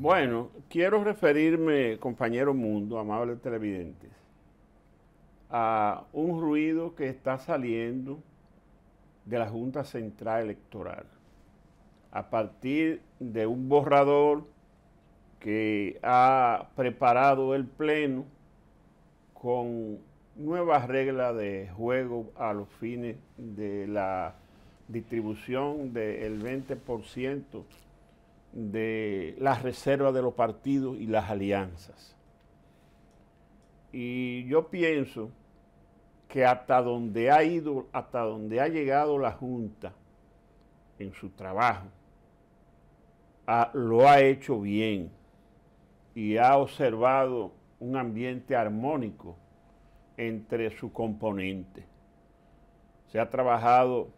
Bueno, quiero referirme, compañero mundo, amables televidentes, a un ruido que está saliendo de la Junta Central Electoral a partir de un borrador que ha preparado el Pleno con nuevas reglas de juego a los fines de la distribución del 20% de las reservas de los partidos y las alianzas. Y yo pienso que hasta donde ha ido, hasta donde ha llegado la Junta en su trabajo, ah, lo ha hecho bien y ha observado un ambiente armónico entre su componente. Se ha trabajado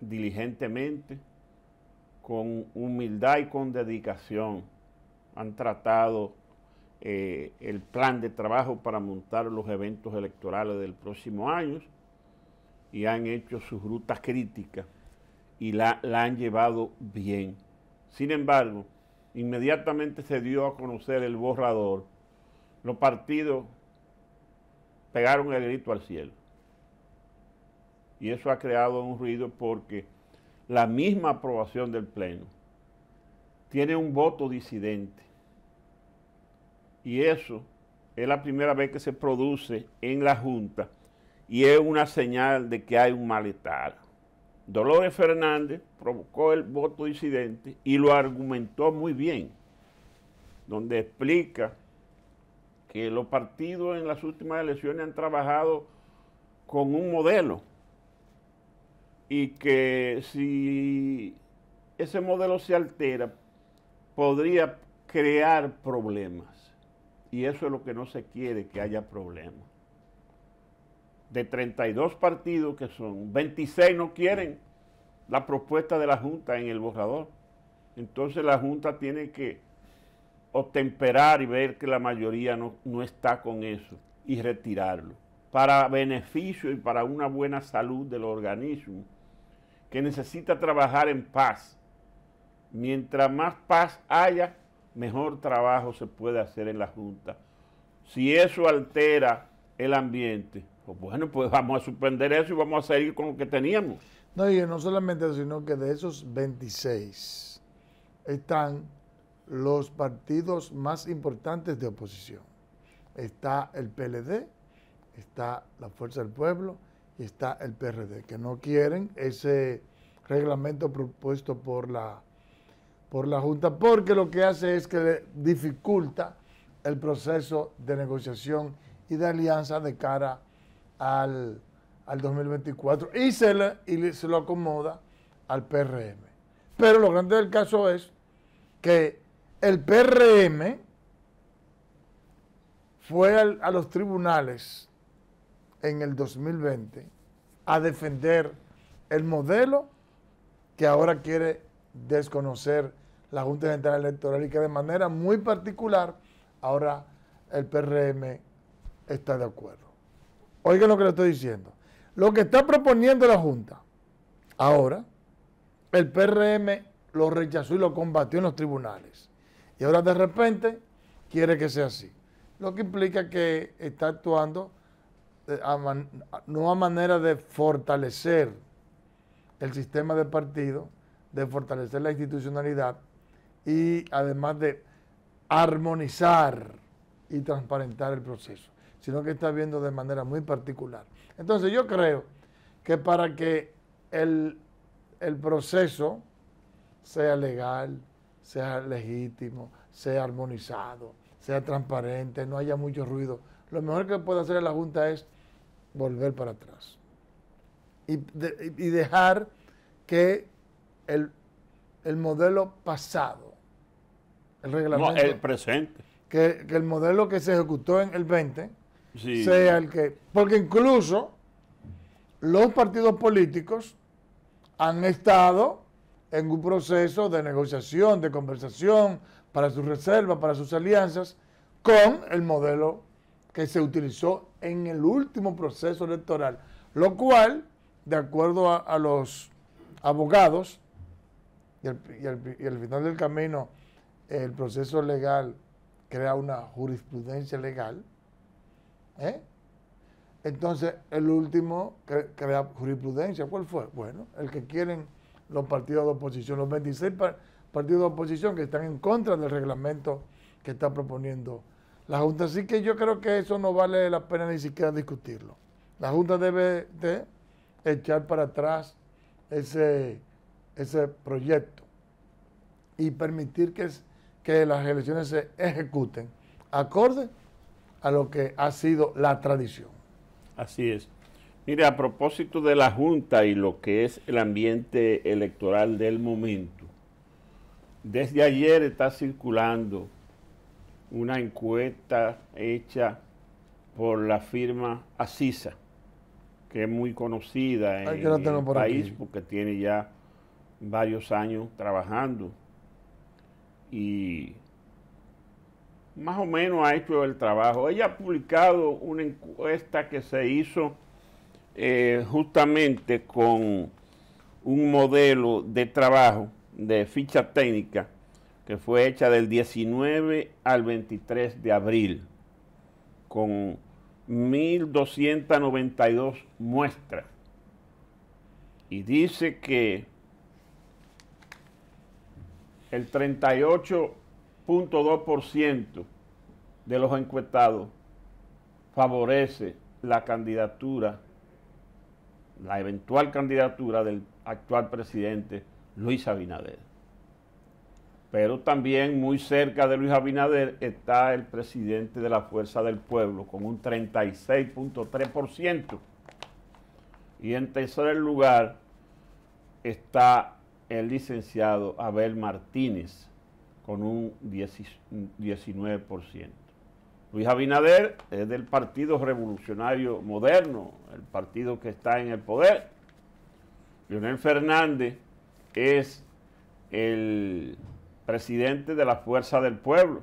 diligentemente, con humildad y con dedicación han tratado eh, el plan de trabajo para montar los eventos electorales del próximo año y han hecho sus rutas críticas y la, la han llevado bien. Sin embargo, inmediatamente se dio a conocer el borrador, los partidos pegaron el grito al cielo. Y eso ha creado un ruido porque la misma aprobación del Pleno, tiene un voto disidente. Y eso es la primera vez que se produce en la Junta y es una señal de que hay un malestar. Dolores Fernández provocó el voto disidente y lo argumentó muy bien, donde explica que los partidos en las últimas elecciones han trabajado con un modelo y que si ese modelo se altera, podría crear problemas. Y eso es lo que no se quiere, que haya problemas. De 32 partidos que son, 26 no quieren la propuesta de la Junta en el borrador. Entonces la Junta tiene que otemperar y ver que la mayoría no, no está con eso y retirarlo para beneficio y para una buena salud del organismo que necesita trabajar en paz. Mientras más paz haya, mejor trabajo se puede hacer en la Junta. Si eso altera el ambiente, pues bueno, pues vamos a suspender eso y vamos a seguir con lo que teníamos. No, y no solamente eso, sino que de esos 26 están los partidos más importantes de oposición. Está el PLD, está la Fuerza del Pueblo, y está el PRD, que no quieren ese reglamento propuesto por la, por la Junta, porque lo que hace es que le dificulta el proceso de negociación y de alianza de cara al, 2024 y se, lo acomoda al PRM. Pero lo grande del caso es que el PRM fue a los tribunales en el 2020 a defender el modelo que ahora quiere desconocer la Junta Central Electoral y que de manera muy particular ahora el PRM está de acuerdo. Oigan lo que le estoy diciendo. Lo que está proponiendo la Junta ahora, el PRM lo rechazó y lo combatió en los tribunales. Y ahora de repente quiere que sea así. Lo que implica que está actuando eh, no a manera de fortalecer el sistema de partido, de fortalecer la institucionalidad y además de armonizar y transparentar el proceso, sino que está viendo de manera muy particular. Entonces yo creo que para que el, el proceso sea legal, sea legítimo, sea armonizado, sea transparente, no haya mucho ruido, lo mejor que puede hacer la Junta es volver para atrás y, dejar que el, modelo pasado, el reglamento... el presente. Que, el modelo que se ejecutó en el 20 sea el que... Porque incluso los partidos políticos han estado en un proceso de negociación, de conversación, para sus reservas, para sus alianzas, con el modelo que se utilizó en el último proceso electoral, lo cual, de acuerdo a, los abogados, y al, final del camino, el proceso legal crea una jurisprudencia legal. ¿eh? Entonces, el último crea jurisprudencia. ¿Cuál fue? Bueno, el que quieren los partidos de oposición, los 26 partidos de oposición que están en contra del reglamento que está proponiendo la Junta, sí que yo creo que eso no vale la pena ni siquiera discutirlo. La Junta debe de echar para atrás ese, ese proyecto y permitir que, que las elecciones se ejecuten acorde a lo que ha sido la tradición. Así es. Mire, a propósito de la Junta y lo que es el ambiente electoral del momento, desde ayer está circulando una encuesta hecha por la firma Asisa, que es muy conocida en el país porque tiene ya varios años trabajando y más o menos ha hecho el trabajo. Ella ha publicado una encuesta que se hizo eh, justamente con un modelo de trabajo de ficha técnica que fue hecha del 19 al 23 de abril, con 1.292 muestras. Y dice que el 38.2% de los encuestados favorece la candidatura, la eventual candidatura del actual presidente Luis Abinader. Pero también muy cerca de Luis Abinader está el presidente de la Fuerza del Pueblo con un 36.3%. Y en tercer lugar está el licenciado Abel Martínez con un 19%. Luis Abinader es del Partido Revolucionario Moderno, el partido que está en el poder. Leonel Fernández es el presidente de la Fuerza del Pueblo.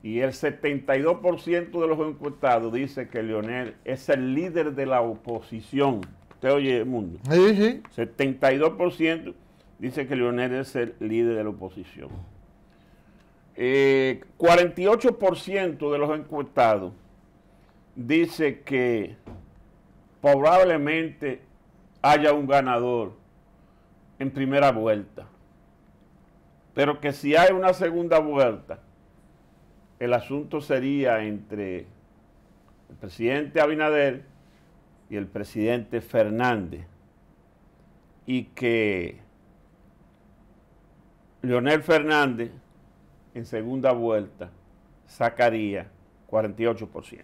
Y el 72% de los encuestados dice que Leonel es el líder de la oposición. ¿Usted oye, Mundo? Sí, sí. 72% dice que Leonel es el líder de la oposición. 48% eh, de los encuestados dice que probablemente haya un ganador en primera vuelta. Pero que si hay una segunda vuelta, el asunto sería entre el presidente Abinader y el presidente Fernández. Y que Leonel Fernández en segunda vuelta sacaría 48%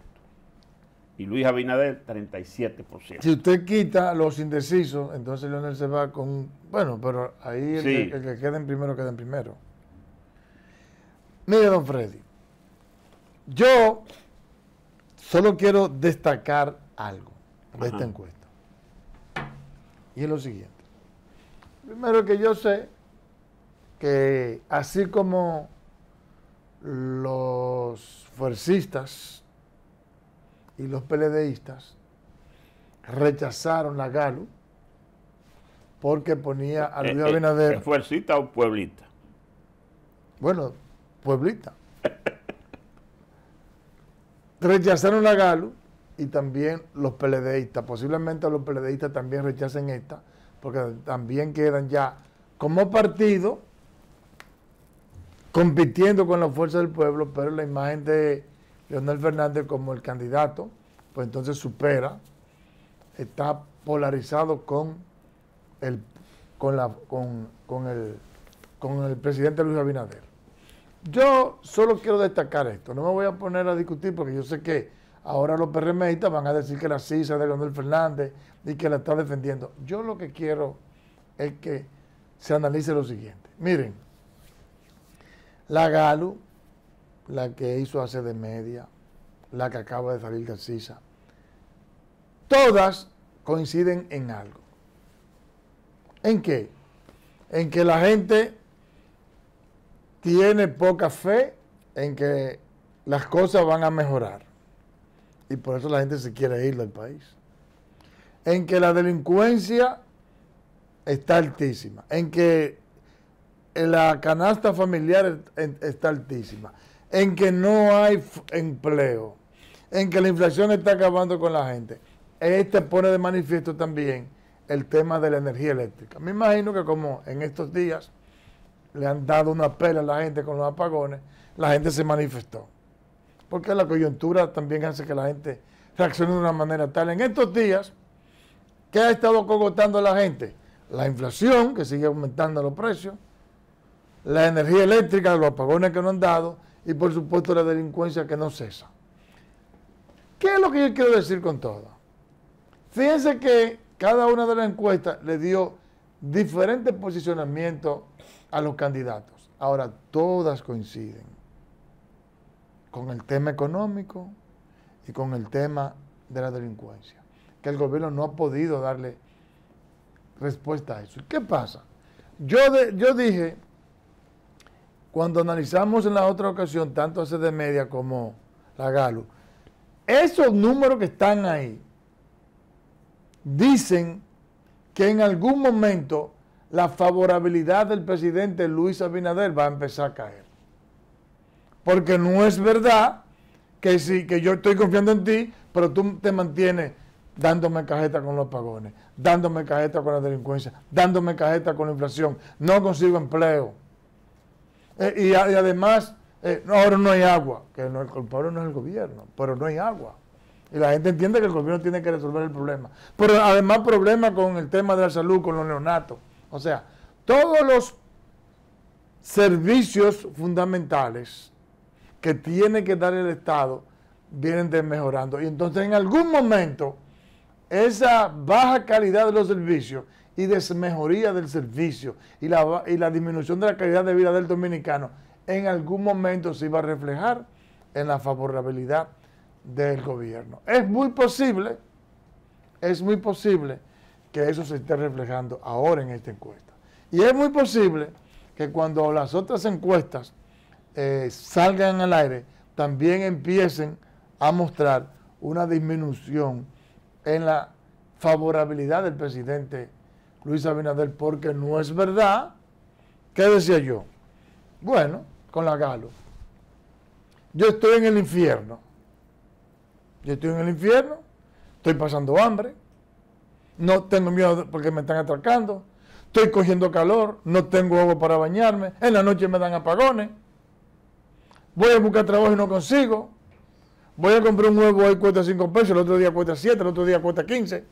y Luis Abinader 37%. Si usted quita los indecisos, entonces Leonel se va con... Bueno, pero ahí el, que, quede en primero queda en primero. Mire, don Freddy, yo solo quiero destacar algo de esta encuesta. Y es lo siguiente. Primero que yo sé que así como los fuercistas y los PLDistas rechazaron la Galo porque ponía a Luis eh, eh, Abinader. ¿Fuercita o pueblita? Bueno, pueblita. rechazaron la Galo y también los PLDistas. Posiblemente los PLDistas también rechacen esta, porque también quedan ya como partido compitiendo con la fuerza del pueblo, pero la imagen de Leonel Fernández como el candidato, pues entonces supera, está polarizado con el, con con, el, con el presidente Luis Abinader. Yo solo quiero destacar esto, no me voy a poner a discutir porque yo sé que ahora los PRMistas van a decir que la CISA de Leonel Fernández y que la está defendiendo. Yo lo que quiero es que se analice lo siguiente. Miren, la GALU la que hizo hace de media, la que acaba de salir de Todas coinciden en algo. ¿En qué? En que la gente tiene poca fe en que las cosas van a mejorar. Y por eso la gente se quiere ir del país. En que la delincuencia está altísima. En que la canasta familiar está altísima en que no hay empleo, en que la inflación está acabando con la gente. Este pone de manifiesto también el tema de la energía eléctrica. Me imagino que como en estos días le han dado una pela a la gente con los apagones, la gente se manifestó. Porque la coyuntura también hace que la gente reaccione de una manera tal. En estos días, ¿qué ha estado cogotando la gente? La inflación, que sigue aumentando los precios, la energía eléctrica, los apagones que no han dado, y por supuesto la delincuencia que no cesa. ¿Qué es lo que yo quiero decir con todo? Fíjense que cada una de las encuestas le dio diferentes posicionamientos a los candidatos. Ahora todas coinciden con el tema económico y con el tema de la delincuencia, que el gobierno no ha podido darle respuesta a eso. ¿Qué pasa? Yo, yo dije cuando analizamos en la otra ocasión, tanto CD Media como la Galo, esos números que están ahí dicen que en algún momento la favorabilidad del presidente Luis Abinader va a empezar a caer. Porque no es verdad que sí, que yo estoy confiando en ti, pero tú te mantienes dándome cajeta con los pagones, dándome cajeta con la delincuencia, dándome cajeta con la inflación, no consigo empleo. Eh, y, además, eh, ahora no hay agua, que no, el culpable no es el gobierno, pero no hay agua. Y la gente entiende que el gobierno tiene que resolver el problema. Pero además problema con el tema de la salud, con los neonatos. O sea, todos los servicios fundamentales que tiene que dar el Estado vienen desmejorando. Y entonces en algún momento esa baja calidad de los servicios y desmejoría del servicio y la, y la disminución de la calidad de vida del dominicano en algún momento se iba a reflejar en la favorabilidad del gobierno. Es muy posible, es muy posible que eso se esté reflejando ahora en esta encuesta. Y es muy posible que cuando las otras encuestas eh, salgan al aire, también empiecen a mostrar una disminución en la favorabilidad del presidente Luis Abinader porque no es verdad. ¿Qué decía yo? Bueno, con la Galo. Yo estoy en el infierno. Yo estoy en el infierno, estoy pasando hambre, no tengo miedo porque me están atracando, estoy cogiendo calor, no tengo agua para bañarme, en la noche me dan apagones, voy a buscar trabajo y no consigo, voy a comprar un huevo, y cuesta 5 pesos, el otro día cuesta 7, el otro día cuesta 15.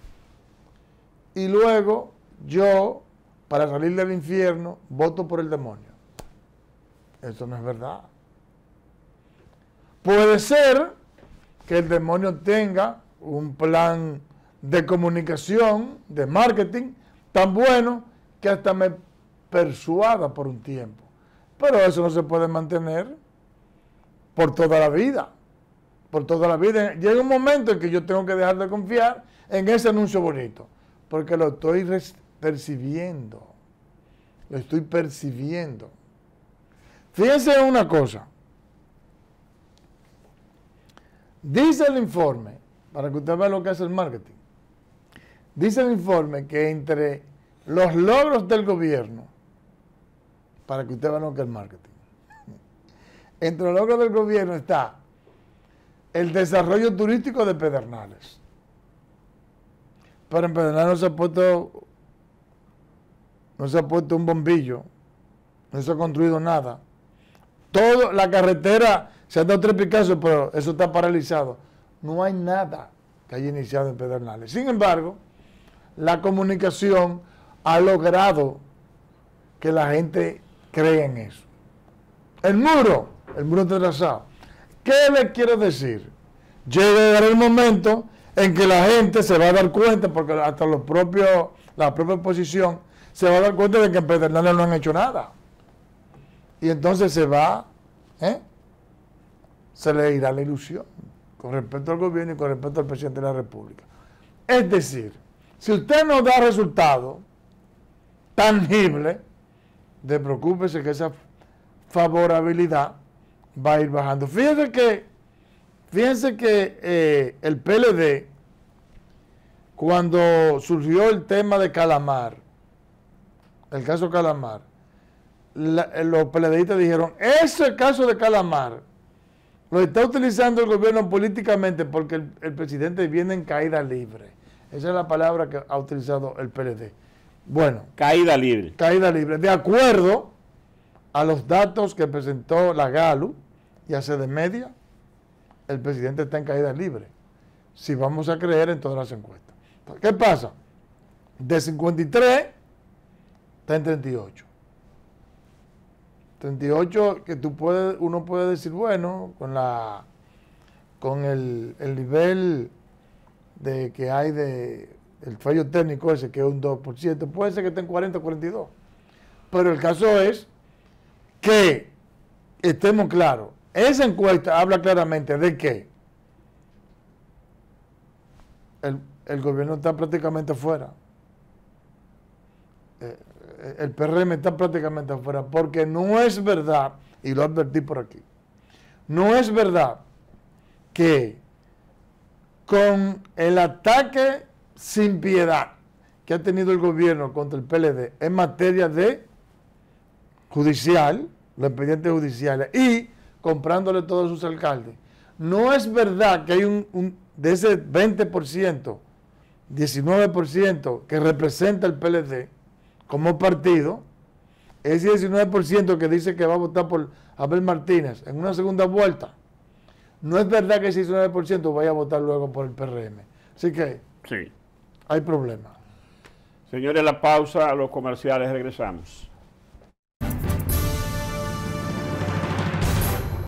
Y luego yo, para salir del infierno, voto por el demonio. Eso no es verdad. Puede ser que el demonio tenga un plan de comunicación, de marketing, tan bueno que hasta me persuada por un tiempo. Pero eso no se puede mantener por toda la vida. Por toda la vida. Llega un momento en que yo tengo que dejar de confiar en ese anuncio bonito, porque lo estoy percibiendo. Lo estoy percibiendo. Fíjense una cosa. Dice el informe, para que usted vea lo que hace el marketing, dice el informe que entre los logros del gobierno, para que usted vea lo que es el marketing, entre los logros del gobierno está el desarrollo turístico de Pedernales. Pero en Pedernales no se ha puesto no se ha puesto un bombillo, no se ha construido nada. Todo, la carretera se ha dado tres picazos, pero eso está paralizado. No hay nada que haya iniciado en Pedernales. Sin embargo, la comunicación ha logrado que la gente cree en eso. El muro, el muro está trazado. ¿Qué le quiero decir? Llegará el momento en que la gente se va a dar cuenta, porque hasta los propios, la propia oposición se va a dar cuenta de que en Pedernales no han hecho nada. Y entonces se va, ¿eh? se le irá la ilusión con respecto al gobierno y con respecto al presidente de la República. Es decir, si usted no da resultado tangible, de preocúpese que esa favorabilidad va a ir bajando. Fíjense que, fíjense que eh, el PLD, cuando surgió el tema de Calamar, el caso Calamar, eh, los PLDistas dijeron, ese caso de Calamar lo está utilizando el gobierno políticamente porque el, presidente viene en caída libre. Esa es la palabra que ha utilizado el PLD. Bueno. Caída libre. Caída libre. De acuerdo a los datos que presentó la GALU y hace de media, el presidente está en caída libre. Si vamos a creer en todas las encuestas. ¿Qué pasa? De 53 está en 38. 38 que tú puedes, uno puede decir, bueno, con la con el, nivel de que hay de el fallo técnico ese que es un 2%, puede ser que esté en 40 42. Pero el caso es que estemos claros, esa encuesta habla claramente de que el, gobierno está prácticamente fuera. Eh, el PRM está prácticamente afuera, porque no es verdad, y lo advertí por aquí, no es verdad que con el ataque sin piedad que ha tenido el gobierno contra el PLD en materia de judicial, los expedientes judiciales, y comprándole todos sus alcaldes. No es verdad que hay un, un de ese 20%, 19% que representa el PLD, como partido, ese 19% que dice que va a votar por Abel Martínez en una segunda vuelta, no es verdad que ese 19% vaya a votar luego por el PRM. Así que sí. hay problema. Señores, la pausa, A los comerciales, regresamos.